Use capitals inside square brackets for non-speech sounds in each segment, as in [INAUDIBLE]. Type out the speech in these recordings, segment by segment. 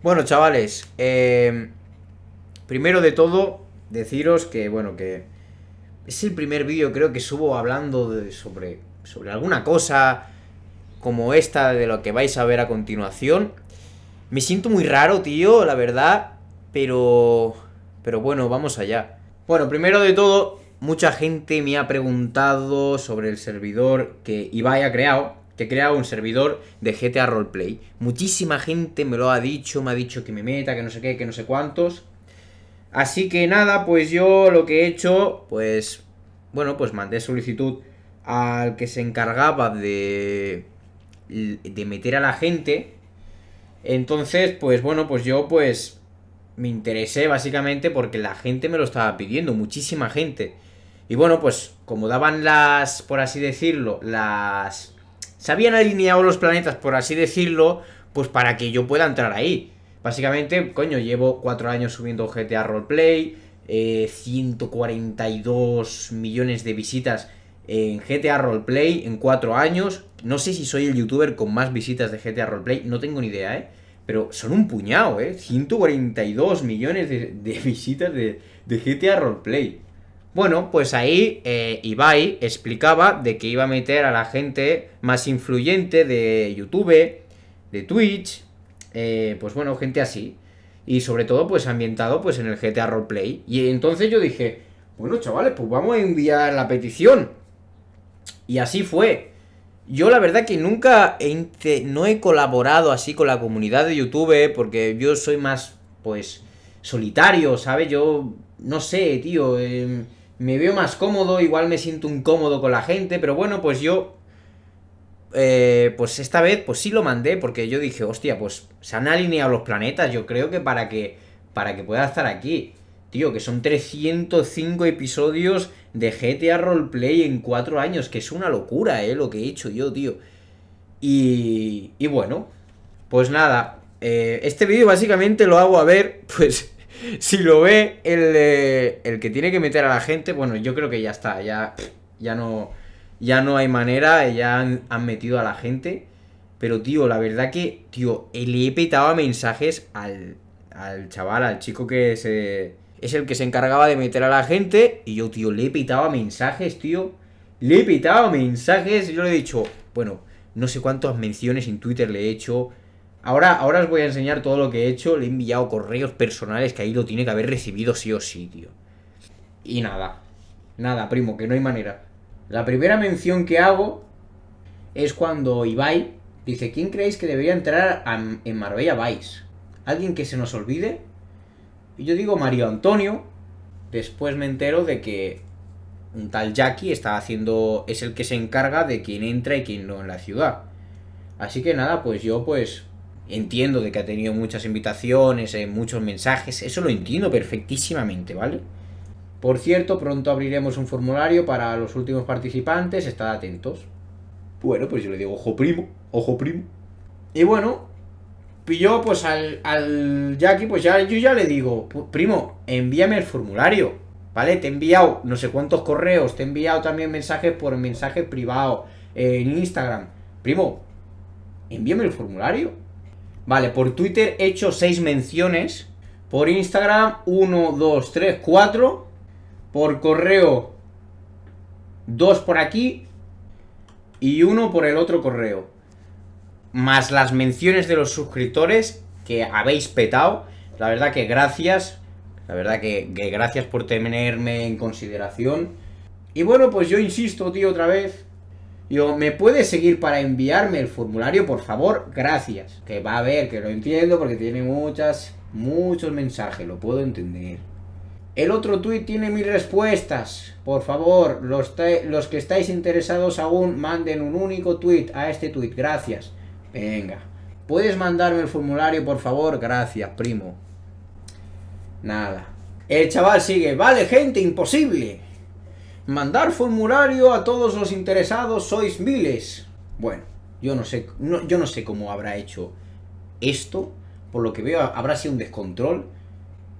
Bueno, chavales, em, primero de todo, deciros que, bueno, que es el primer vídeo creo que subo hablando sobre, sobre alguna cosa como esta de lo que vais a ver a continuación. Me siento muy raro, tío, la verdad, pero... Pero bueno, vamos allá. Bueno, primero de todo, mucha gente me ha preguntado sobre el servidor que iba ha creado que crea un servidor de GTA Roleplay. Muchísima gente me lo ha dicho, me ha dicho que me meta, que no sé qué, que no sé cuántos. Así que nada, pues yo lo que he hecho, pues, bueno, pues mandé solicitud al que se encargaba de, de meter a la gente. Entonces, pues bueno, pues yo pues me interesé básicamente porque la gente me lo estaba pidiendo, muchísima gente. Y bueno, pues como daban las, por así decirlo, las se habían alineado los planetas, por así decirlo, pues para que yo pueda entrar ahí. Básicamente, coño, llevo cuatro años subiendo GTA Roleplay, 142 eh, millones de visitas en GTA Roleplay en cuatro años. No sé si soy el youtuber con más visitas de GTA Roleplay, no tengo ni idea, ¿eh? Pero son un puñado, ¿eh? 142 millones de, [LAUGHS] visitas de, de GTA Roleplay. Bueno, pues ahí eh, Ibai explicaba de que iba a meter a la gente más influyente de YouTube, de Twitch, eh, pues bueno, gente así. Y sobre todo, pues ambientado pues en el GTA Roleplay. Y entonces yo dije, bueno, chavales, pues vamos a enviar la petición. Y así fue. Yo la verdad que nunca no he colaborado así con la comunidad de YouTube porque yo soy más, pues, solitario, ¿sabes? Yo no sé, tío, em, me veo más cómodo, igual me siento incómodo con la gente, pero bueno, pues yo, eh, pues esta vez, pues sí lo mandé, porque yo dije, hostia, pues se han alineado los planetas, yo creo que para que, para que pueda estar aquí. Tío, que son 305 episodios de GTA Roleplay en 4 años, que es una locura, eh, lo que he hecho yo, tío. Y, y bueno, pues nada, eh, este vídeo básicamente lo hago a ver, pues si lo ve el, el que tiene que meter a la gente, bueno, yo creo que ya está, ya, ya, no, ya no hay manera, ya han, metido a la gente. Pero, tío, la verdad que, tío, le he pitado mensajes al, al chaval, al chico que es el que se encargaba de meter a la gente. Y yo, tío, le he pitado mensajes, tío. Le he pitado mensajes. Yo le he dicho, bueno, no sé cuántas menciones en Twitter le he hecho. Ahora, os voy a enseñar todo lo que he hecho. Le he enviado correos personales que ahí lo tiene que haber recibido sí o sí, tío. Y nada. Nada, primo, que no hay manera. La primera mención que hago es cuando Ibai dice, ¿quién creéis que debería entrar en Marbella Vice? ¿Alguien que se nos olvide? Y yo digo Mario Antonio. Después me entero de que un tal Jackie está haciendo, es el que se encarga de quién entra y quién no en la ciudad. Así que nada, pues yo pues Entiendo de que ha tenido muchas invitaciones, eh, muchos mensajes, eso lo entiendo perfectísimamente, ¿vale? Por cierto, pronto abriremos un formulario para los últimos participantes, estad atentos. Bueno, pues yo le digo, ojo primo, ojo primo. Y bueno, yo pues al, al Jackie, pues ya yo ya le digo, primo, envíame el formulario, ¿vale? Te he enviado no sé cuántos correos, te he enviado también mensajes por mensaje privado eh, en Instagram. Primo, envíame el formulario. Vale, por Twitter he hecho 6 menciones. Por Instagram, 1, 2, 3, 4. Por correo, 2 por aquí. Y uno por el otro correo. Más las menciones de los suscriptores que habéis petado. La verdad que gracias. La verdad que, que gracias por tenerme en consideración. Y bueno, pues yo insisto, tío, otra vez yo, ¿me puedes seguir para enviarme el formulario, por favor? Gracias. Que va a ver, que lo entiendo porque tiene muchas, muchos mensajes, lo puedo entender. El otro tuit tiene mis respuestas. Por favor, los, los, que estáis interesados aún, manden un único tuit a este tuit. Gracias. Venga. ¿Puedes mandarme el formulario, por favor? Gracias, primo. Nada. El chaval sigue. Vale, gente, imposible. Mandar formulario a todos los interesados, sois miles. Bueno, yo no sé, yo no sé cómo habrá hecho esto. Por lo que veo, habrá sido un descontrol.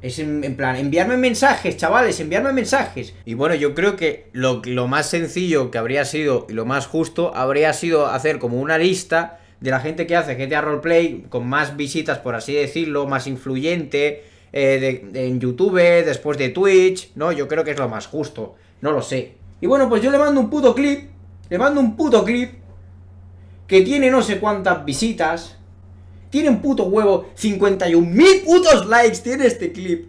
Es en, plan, enviarme mensajes, chavales, enviarme mensajes. Y bueno, yo creo que lo, lo, más sencillo que habría sido y lo más justo habría sido hacer como una lista de la gente que hace GTA Roleplay con más visitas, por así decirlo, más influyente, eh, en YouTube, después de Twitch, ¿no? Yo creo que es lo más justo, no lo sé. Y bueno, pues yo le mando un puto clip, le mando un puto clip que tiene no sé cuántas visitas, tiene un puto huevo, 51.000 putos likes tiene este clip.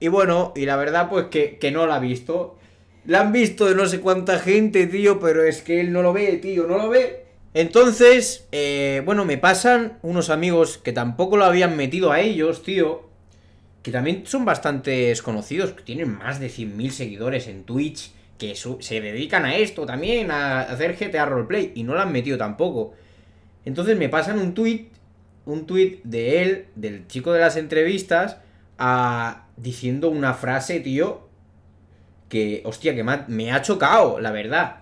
Y bueno, y la verdad pues que, no la ha visto. La han visto de no sé cuánta gente, tío, pero es que él no lo ve, tío, no lo ve. Entonces, eh, bueno, me pasan unos amigos que tampoco lo habían metido a ellos, tío que también son bastante conocidos, que tienen más de 100.000 seguidores en Twitch, que se dedican a esto también, a hacer GTA Roleplay, y no lo han metido tampoco. Entonces me pasan un tweet, un tweet de él, del chico de las entrevistas, a, diciendo una frase, tío, que, hostia, que me ha chocado, la verdad.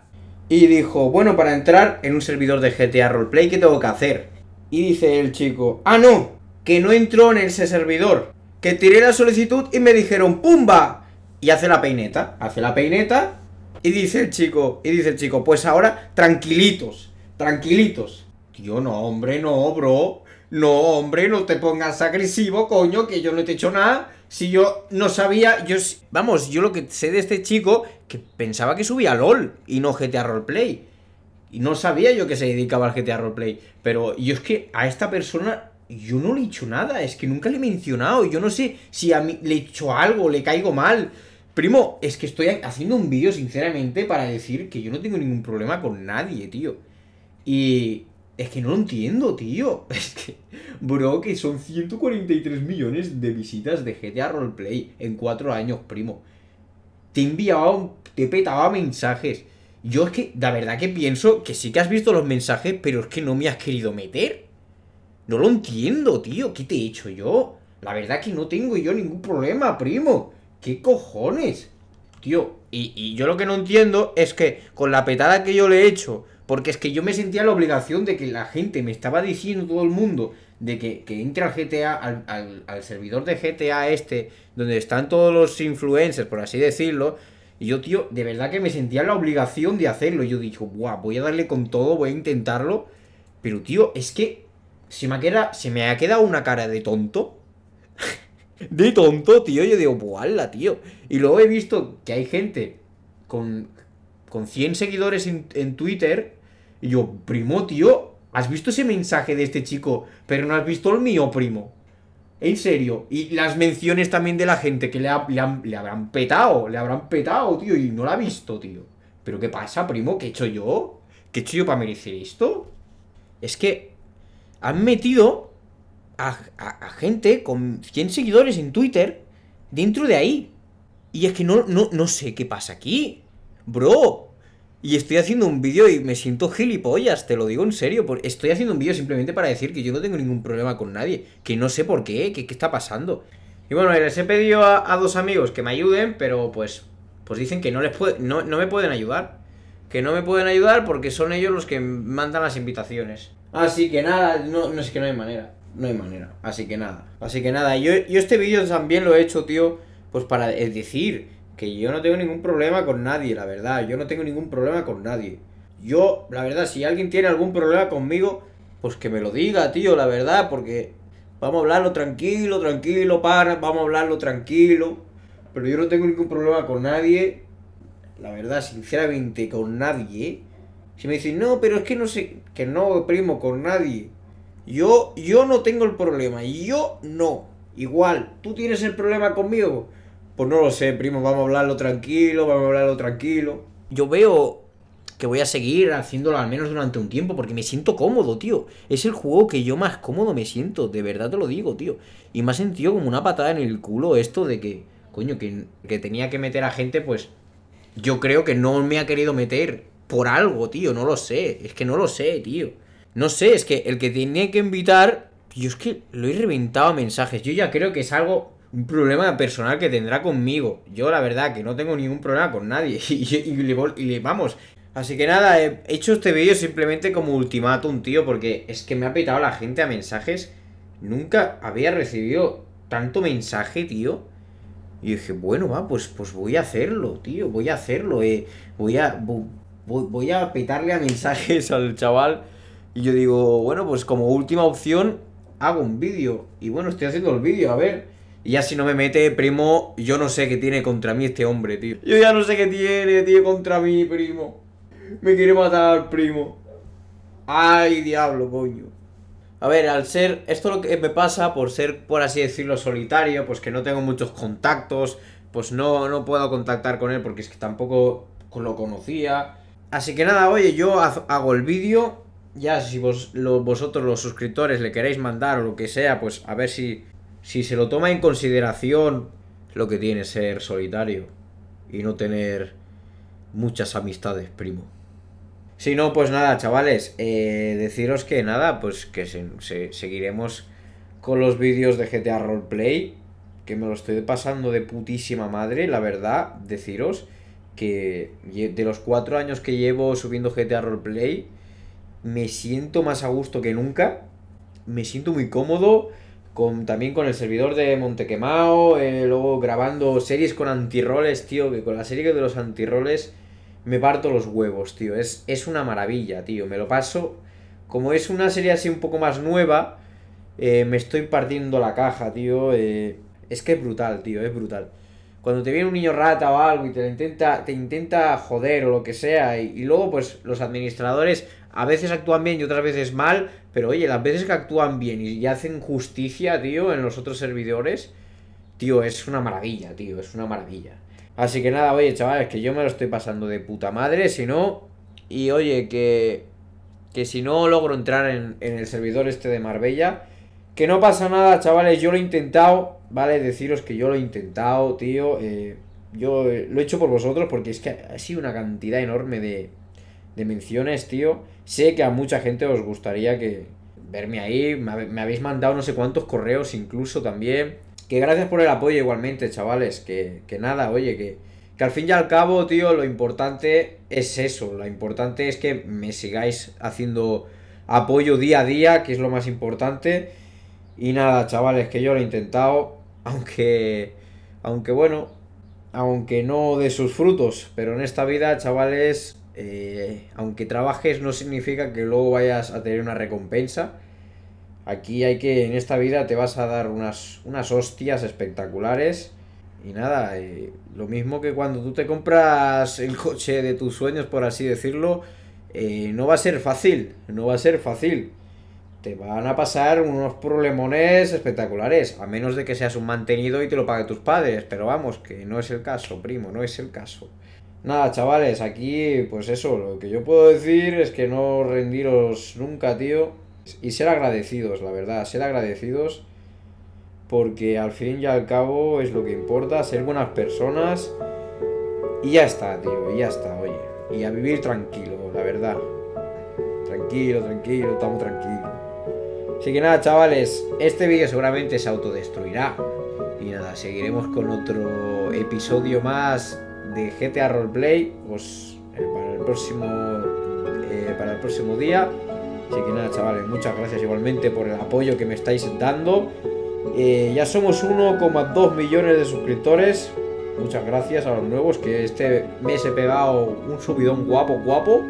Y dijo, bueno, para entrar en un servidor de GTA Roleplay, ¿qué tengo que hacer? Y dice el chico, ah, no, que no entró en ese servidor que tiré la solicitud y me dijeron ¡Pumba! Y hace la peineta, hace la peineta y dice el chico, y dice el chico, pues ahora tranquilitos, tranquilitos. Tío, no, hombre, no, bro. No, hombre, no te pongas agresivo, coño, que yo no te he hecho nada. Si yo no sabía, yo... Vamos, yo lo que sé de este chico, que pensaba que subía LOL y no GTA Roleplay. Y no sabía yo que se dedicaba al GTA Roleplay. Pero yo es que a esta persona yo no le he dicho nada, es que nunca le he mencionado, yo no sé si a mí le he hecho algo, le caigo mal. Primo, es que estoy haciendo un vídeo, sinceramente, para decir que yo no tengo ningún problema con nadie, tío. Y es que no lo entiendo, tío. [LAUGHS] Es que, bro, que son 143 millones de visitas de GTA Roleplay en cuatro años, primo. Te enviaba, te petaba mensajes. Yo es que, la verdad que pienso que sí que has visto los mensajes, pero es que no me has querido meter. No lo entiendo, tío. ¿Qué te he hecho yo? La verdad que no tengo yo ningún problema, primo. ¿Qué cojones? Tío, y, yo lo que no entiendo es que con la petada que yo le he hecho porque es que yo me sentía la obligación de que la gente me estaba diciendo, todo el mundo, de que, que entre al GTA, al, servidor de GTA este, donde están todos los influencers, por así decirlo. Y yo, tío, de verdad que me sentía la obligación de hacerlo. Yo dije, guau, voy a darle con todo, voy a intentarlo. Pero, tío, es que se me ha quedado, una cara de tonto. [LAUGHS] de tonto, tío. Yo digo, ¡buala, tío! Y luego he visto que hay gente con, con 100 seguidores en, Twitter. Y yo, primo, tío, ¿has visto ese mensaje de este chico? Pero no has visto el mío, primo. En serio. Y las menciones también de la gente que le, le, habrán petado. Le habrán petado, tío. Y no la ha visto, tío. ¿Pero qué pasa, primo? ¿Qué he hecho yo? ¿Qué he hecho yo para merecer esto? Es que han metido a, gente con 100 seguidores en Twitter dentro de ahí. Y es que no, no, no sé qué pasa aquí. Bro. Y estoy haciendo un vídeo y me siento gilipollas, te lo digo en serio. estoy haciendo un vídeo simplemente para decir que yo no tengo ningún problema con nadie. Que no sé por qué, qué está pasando. Y bueno, les he pedido a, dos amigos que me ayuden, pero pues, pues dicen que no, les no, no me pueden ayudar. Que no me pueden ayudar porque son ellos los que mandan las invitaciones. Así que nada, no, no es que no hay manera. No hay manera. Así que nada. Así que nada, yo, yo este vídeo también lo he hecho, tío, pues para decir que yo no tengo ningún problema con nadie, la verdad. Yo no tengo ningún problema con nadie. Yo, la verdad, si alguien tiene algún problema conmigo, pues que me lo diga, tío, la verdad, porque vamos a hablarlo tranquilo, tranquilo, para, vamos a hablarlo tranquilo. Pero yo no tengo ningún problema con nadie, la verdad, sinceramente, con nadie. Si me dicen, no, pero es que no sé, que no primo con nadie. Yo, yo no tengo el problema, y yo no. Igual, ¿tú tienes el problema conmigo? Pues no lo sé, primo, vamos a hablarlo tranquilo, vamos a hablarlo tranquilo. Yo veo que voy a seguir haciéndolo al menos durante un tiempo porque me siento cómodo, tío. Es el juego que yo más cómodo me siento, de verdad te lo digo, tío. Y me ha sentido como una patada en el culo esto de que, coño, que, que tenía que meter a gente, pues yo creo que no me ha querido meter por algo, tío, no lo sé. Es que no lo sé, tío. No sé, es que el que tenía que invitar. Yo es que lo he reventado a mensajes. Yo ya creo que es algo. Un problema personal que tendrá conmigo. Yo, la verdad, que no tengo ningún problema con nadie. [LAUGHS] Y, le, vamos. Así que nada, he hecho este vídeo simplemente como ultimátum, tío. Porque es que me ha petado la gente a mensajes. Nunca había recibido tanto mensaje, tío. Y dije, bueno, va, pues, pues voy a hacerlo, tío. Voy a hacerlo. Eh, voy a voy a petarle a mensajes al chaval. Y yo digo, bueno, pues como última opción, hago un vídeo. Y bueno, estoy haciendo el vídeo, a ver. Y ya si no me mete, primo, yo no sé qué tiene contra mí este hombre, tío. Yo ya no sé qué tiene, tío, contra mí, primo. Me quiere matar, primo. Ay, diablo, coño. A ver, al ser, esto lo que me pasa por ser, por así decirlo, solitario, pues que no tengo muchos contactos, pues no, no puedo contactar con él porque es que tampoco lo conocía. Así que nada, oye, yo hago el vídeo. Ya si vos, vosotros los suscriptores le queréis mandar o lo que sea, pues a ver si, si se lo toma en consideración lo que tiene ser solitario y no tener muchas amistades, primo. Si no, pues nada, chavales, eh, deciros que nada, pues que seguiremos con los vídeos de GTA Roleplay, que me lo estoy pasando de putísima madre, la verdad, deciros que de los cuatro años que llevo subiendo GTA Roleplay, me siento más a gusto que nunca. Me siento muy cómodo. Con, también con el servidor de Montequemao. Eh, luego grabando series con antirroles, tío. Que con la serie de los antirroles me parto los huevos, tío. Es, es una maravilla, tío. Me lo paso. Como es una serie así un poco más nueva, eh, me estoy partiendo la caja, tío. Eh, es que es brutal, tío. Es brutal cuando te viene un niño rata o algo y te intenta, te intenta joder o lo que sea, y, luego pues los administradores a veces actúan bien y otras veces mal, pero oye, las veces que actúan bien y, hacen justicia, tío, en los otros servidores, tío, es una maravilla, tío, es una maravilla. Así que nada, oye, chavales, que yo me lo estoy pasando de puta madre, si no... Y oye, que, que si no logro entrar en, en el servidor este de Marbella que no pasa nada, chavales, yo lo he intentado, ¿vale? Deciros que yo lo he intentado, tío. Eh, yo lo he hecho por vosotros porque es que ha sido una cantidad enorme de, menciones, tío. Sé que a mucha gente os gustaría que verme ahí. Me, habéis mandado no sé cuántos correos incluso también. Que gracias por el apoyo igualmente, chavales. Que, nada, oye, que, que al fin y al cabo, tío, lo importante es eso. Lo importante es que me sigáis haciendo apoyo día a día, que es lo más importante. Y nada, chavales, que yo lo he intentado, [LAUGHS] aunque, aunque bueno, aunque no de sus frutos, pero en esta vida, chavales, eh, aunque trabajes no significa que luego vayas a tener una recompensa. Aquí hay que, en esta vida te vas a dar unas, unas hostias espectaculares. Y nada, eh, lo mismo que cuando tú te compras el coche de tus sueños, por así decirlo, eh, no va a ser fácil, no va a ser fácil te van a pasar unos problemones espectaculares, a menos de que seas un mantenido y te lo pague tus padres, pero vamos, que no es el caso, primo, no es el caso. Nada, chavales, aquí, pues eso, lo que yo puedo decir es que no rendiros nunca, tío, y ser agradecidos, la verdad, ser agradecidos, porque al fin y al cabo es lo que importa, ser buenas personas, y ya está, tío, y ya está, oye, y a vivir tranquilo, la verdad. Tranquilo, tranquilo, estamos tranquilos. Así que nada, chavales, este vídeo seguramente se autodestruirá. Y nada, seguiremos con otro episodio más de GTA Roleplay. Pues eh, para el próximo. Eh, para el próximo día. Así que nada, chavales, muchas gracias igualmente por el apoyo que me estáis dando. Eh, ya somos 1,2 millones de suscriptores. Muchas gracias a los nuevos, que este mes he pegado un subidón guapo, guapo.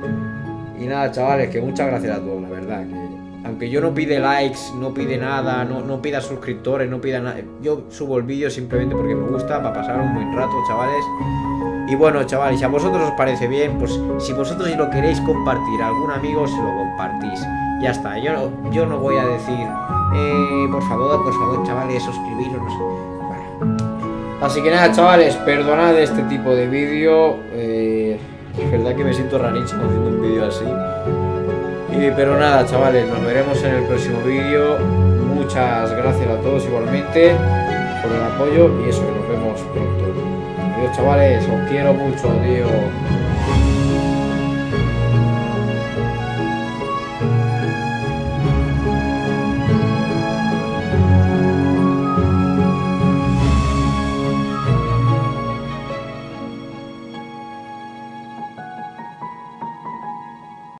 Y nada, chavales, que muchas gracias a todos, la verdad. Que aunque yo no pide likes, no pide nada, no, pida suscriptores, no pida nada. Yo subo el vídeo simplemente porque me gusta, para pasar un buen rato, chavales. Y bueno, chavales, si a vosotros os parece bien, pues si vosotros lo queréis compartir a algún amigo, se lo compartís. Ya está, yo no, yo no voy a decir, eh, por favor, por favor, chavales, suscribiros. Así que nada, chavales, perdonad este tipo de vídeo. Eh, es verdad que me siento rarísimo haciendo un vídeo así. Y, pero nada, chavales, nos veremos en el próximo vídeo. Muchas gracias a todos igualmente por el apoyo y eso, que nos vemos pronto. Adiós, chavales, os quiero mucho, tío.